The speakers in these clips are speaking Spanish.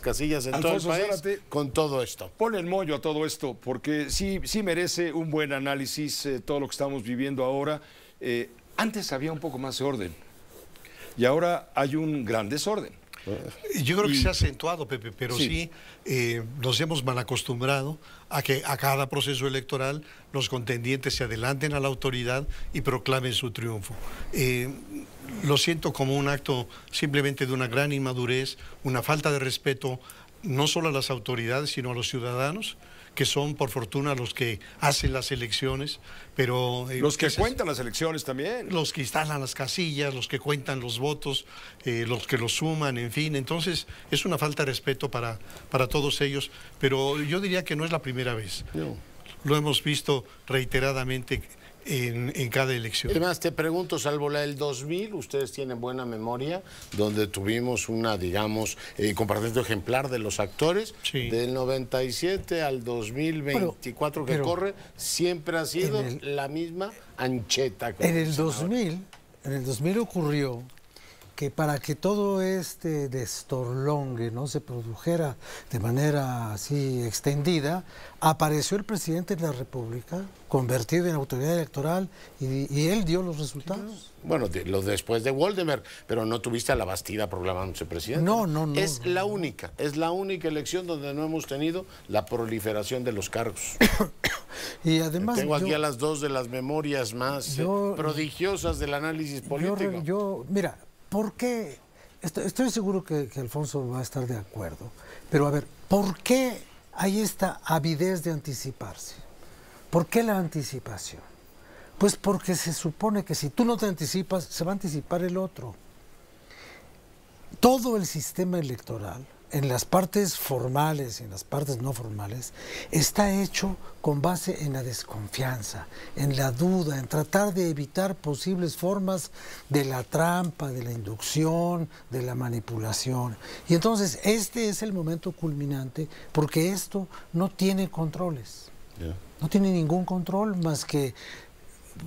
casillas en todo el país con todo esto. pone el mollo a todo esto, porque sí, sí merece un buen análisis eh, todo lo que estamos viviendo ahora. Eh, antes había un poco más de orden y ahora hay un gran desorden. Eh, yo creo que se ha acentuado, Pepe, pero sí, nos hemos mal acostumbrado a que a cada proceso electoral los contendientes se adelanten a la autoridad y proclamen su triunfo lo siento como un acto simplemente de una gran inmadurez, una falta de respeto no solo a las autoridades, sino a los ciudadanos, que son por fortuna los que hacen las elecciones, pero... Eh, los que cuentan las elecciones también. Los que instalan las casillas, los que cuentan los votos, eh, los que los suman, en fin. Entonces es una falta de respeto para, para todos ellos, pero yo diría que no es la primera vez. Lo hemos visto reiteradamente en, cada elección. Además, te pregunto, salvo la del 2000, ustedes tienen buena memoria, donde tuvimos una, digamos, eh, compartiendo ejemplar de los actores, del 97 al 2024 que corre, siempre ha sido la misma ancheta. En el 2000, en el 2000 ocurrió que para que todo este destorlongue no se produjera de manera así extendida, apareció el presidente de la República, convertido en autoridad electoral, y, él dio los resultados. Bueno, los después de Waldemar, pero no tuviste la Bastida proclamándose presidente. No, no, no. Es la única, es la única elección donde no hemos tenido la proliferación de los cargos. y además. Tengo aquí a las dos de las memorias más eh, prodigiosas del análisis político. yo mira, ¿por qué? Estoy, seguro que, Alfonso va a estar de acuerdo, pero a ver, ¿por qué hay esta avidez de anticiparse? ¿Por qué la anticipación? Pues porque se supone que si tú no te anticipas, se va a anticipar el otro. Todo el sistema electoral en las partes formales y en las partes no formales, está hecho con base en la desconfianza, en la duda, en tratar de evitar posibles formas de la trampa, de la inducción, de la manipulación. Y entonces este es el momento culminante porque esto no tiene controles. No tiene ningún control más que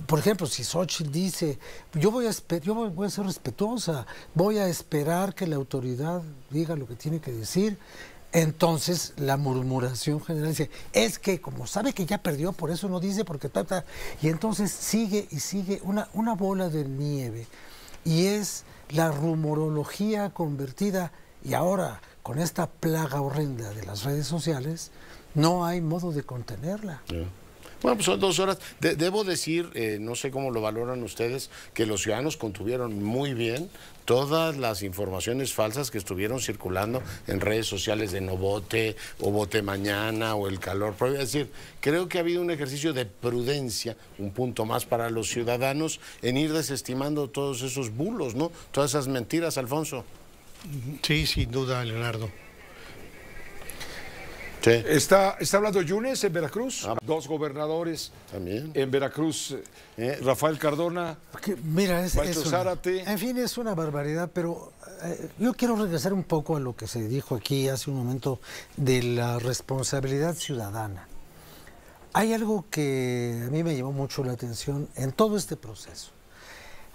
por ejemplo, si Xochitl dice, yo voy, a yo voy a ser respetuosa, voy a esperar que la autoridad diga lo que tiene que decir, entonces la murmuración general dice, es que como sabe que ya perdió, por eso no dice, porque tal, tal. Y entonces sigue y sigue una, una bola de nieve. Y es la rumorología convertida, y ahora con esta plaga horrenda de las redes sociales, no hay modo de contenerla. Bueno, pues son dos horas. debo decir, eh, no sé cómo lo valoran ustedes, que los ciudadanos contuvieron muy bien todas las informaciones falsas que estuvieron circulando en redes sociales de no vote o vote mañana o el calor. Es decir, creo que ha habido un ejercicio de prudencia, un punto más para los ciudadanos, en ir desestimando todos esos bulos, ¿no? Todas esas mentiras, Alfonso. Sí, sin duda, Leonardo. Está, está hablando Yunes en Veracruz, ah. dos gobernadores también. en Veracruz, eh. Rafael Cardona, mira, es En fin, es una barbaridad, pero eh, yo quiero regresar un poco a lo que se dijo aquí hace un momento de la responsabilidad ciudadana. Hay algo que a mí me llamó mucho la atención en todo este proceso.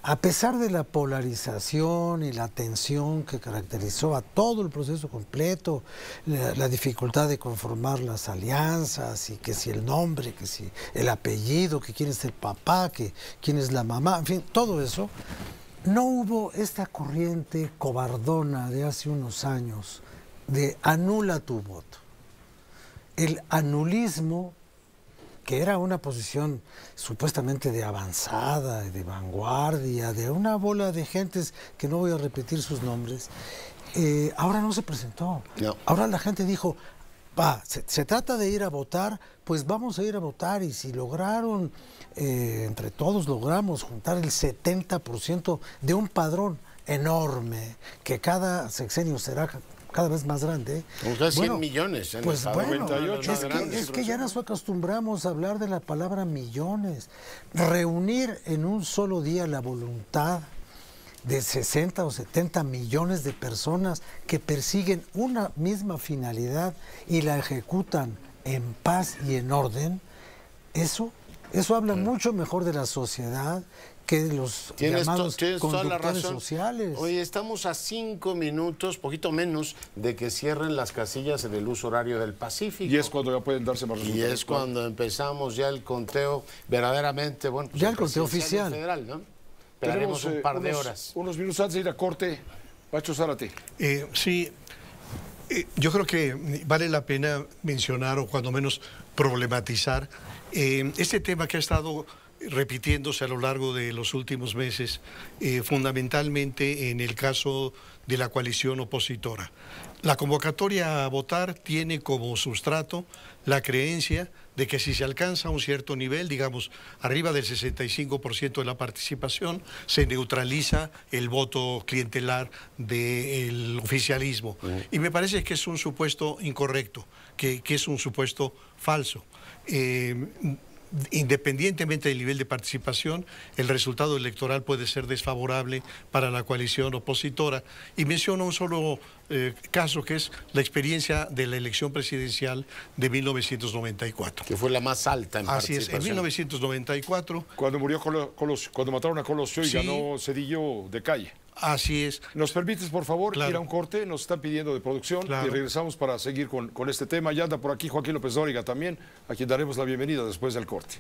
A pesar de la polarización y la tensión que caracterizó a todo el proceso completo, la, dificultad de conformar las alianzas y que si el nombre, que si el apellido, que quién es el papá, que quién es la mamá, en fin, todo eso, no hubo esta corriente cobardona de hace unos años de anula tu voto. El anulismo que era una posición supuestamente de avanzada, de vanguardia, de una bola de gentes que no voy a repetir sus nombres, eh, ahora no se presentó. Ahora la gente dijo, va, se, trata de ir a votar, pues vamos a ir a votar y si lograron, eh, entre todos logramos juntar el 70% de un padrón enorme, que cada sexenio será cada vez más grande. O 100 millones. En pues bueno, es, que, es que ya nos acostumbramos a hablar de la palabra millones. Reunir en un solo día la voluntad de 60 o 70 millones de personas que persiguen una misma finalidad y la ejecutan en paz y en orden, eso eso habla mucho mejor de la sociedad que de los tienes llamados tienes sociales. Hoy estamos a cinco minutos, poquito menos, de que cierren las casillas en el uso horario del Pacífico. Y es cuando ya pueden darse más resultados. Y es cuando empezamos ya el conteo verdaderamente, bueno, pues ya el, conteo oficial. Federal, ¿no? tenemos un eh, par de horas. Unos minutos antes de ir a corte, Pacho Zárate. Eh, sí, eh, yo creo que vale la pena mencionar, o cuando menos problematizar eh, este tema que ha estado repitiéndose a lo largo de los últimos meses, eh, fundamentalmente en el caso de la coalición opositora. La convocatoria a votar tiene como sustrato la creencia de que si se alcanza un cierto nivel, digamos arriba del 65% de la participación, se neutraliza el voto clientelar del oficialismo. Y me parece que es un supuesto incorrecto, que, es un supuesto falso. Eh, independientemente del nivel de participación, el resultado electoral puede ser desfavorable para la coalición opositora. Y menciono un solo eh, caso que es la experiencia de la elección presidencial de 1994. Que fue la más alta en Así es, en 1994. Cuando murió cuando mataron a Colosio y ganó Cedillo de calle. Así es. ¿Nos permites, por favor, ir a un corte? Nos están pidiendo de producción y regresamos para seguir con, con este tema. Ya anda por aquí Joaquín López Dóriga también, a quien daremos la bienvenida después del corte.